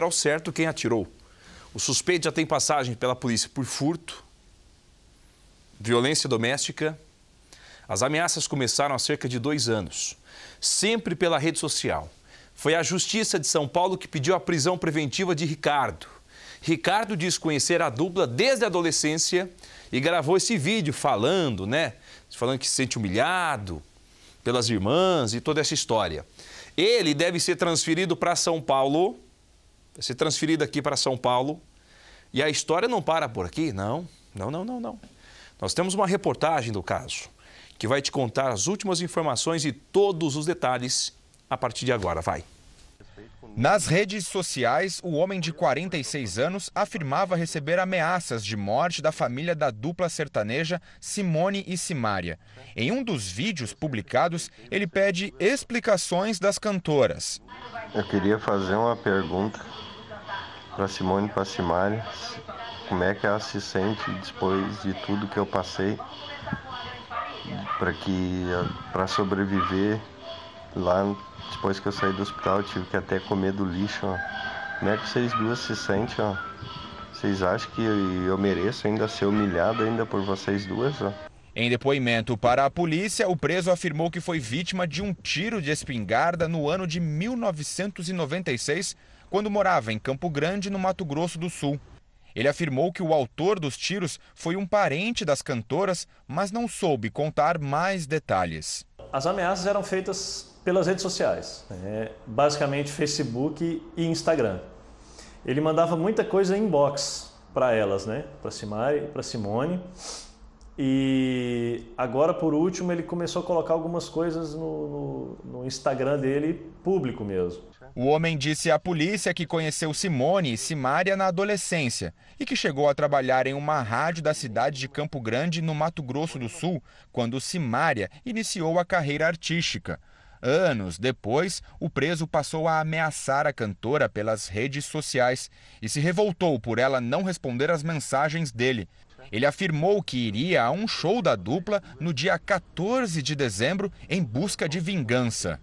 ao certo quem atirou. O suspeito já tem passagem pela polícia por furto, violência doméstica. As ameaças começaram há cerca de dois anos, sempre pela rede social. Foi a Justiça de São Paulo que pediu a prisão preventiva de Ricardo. Ricardo diz conhecer a dupla desde a adolescência e gravou esse vídeo falando, né? Falando que se sente humilhado pelas irmãs e toda essa história. Ele deve ser transferido para São Paulo vai ser transferido aqui para São Paulo. E a história não para por aqui, não. Não, não, não, não. Nós temos uma reportagem do caso que vai te contar as últimas informações e todos os detalhes a partir de agora. Vai. Nas redes sociais, o homem de 46 anos afirmava receber ameaças de morte da família da dupla sertaneja Simone e Simária. Em um dos vídeos publicados, ele pede explicações das cantoras. Eu queria fazer uma pergunta para Simone e para Simária. Como é que ela se sente depois de tudo que eu passei para que para sobreviver Lá, depois que eu saí do hospital, eu tive que até comer do lixo, ó. Como é que vocês duas se sentem, ó? Vocês acham que eu mereço ainda ser humilhado ainda por vocês duas, ó? Em depoimento para a polícia, o preso afirmou que foi vítima de um tiro de espingarda no ano de 1996, quando morava em Campo Grande, no Mato Grosso do Sul. Ele afirmou que o autor dos tiros foi um parente das cantoras, mas não soube contar mais detalhes as ameaças eram feitas pelas redes sociais, né? basicamente Facebook e Instagram. Ele mandava muita coisa em inbox para elas, né? para Simari, para Simone. E agora, por último, ele começou a colocar algumas coisas no, no, no Instagram dele público mesmo. O homem disse à polícia que conheceu Simone e Simária na adolescência e que chegou a trabalhar em uma rádio da cidade de Campo Grande, no Mato Grosso do Sul, quando Simária iniciou a carreira artística. Anos depois, o preso passou a ameaçar a cantora pelas redes sociais e se revoltou por ela não responder às mensagens dele. Ele afirmou que iria a um show da dupla no dia 14 de dezembro em busca de vingança.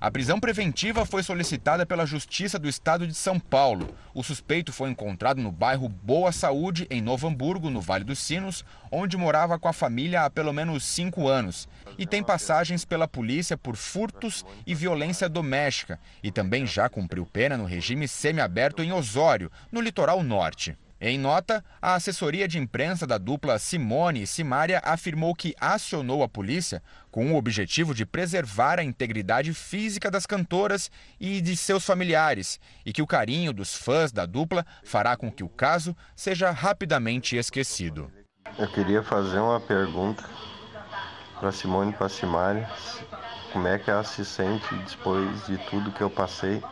A prisão preventiva foi solicitada pela Justiça do Estado de São Paulo. O suspeito foi encontrado no bairro Boa Saúde, em Novo Hamburgo, no Vale dos Sinos, onde morava com a família há pelo menos cinco anos. E tem passagens pela polícia por furtos e violência doméstica. E também já cumpriu pena no regime semiaberto em Osório, no litoral norte. Em nota, a assessoria de imprensa da dupla Simone e Simária afirmou que acionou a polícia com o objetivo de preservar a integridade física das cantoras e de seus familiares e que o carinho dos fãs da dupla fará com que o caso seja rapidamente esquecido. Eu queria fazer uma pergunta para Simone e para Simária, como é que ela se sente depois de tudo que eu passei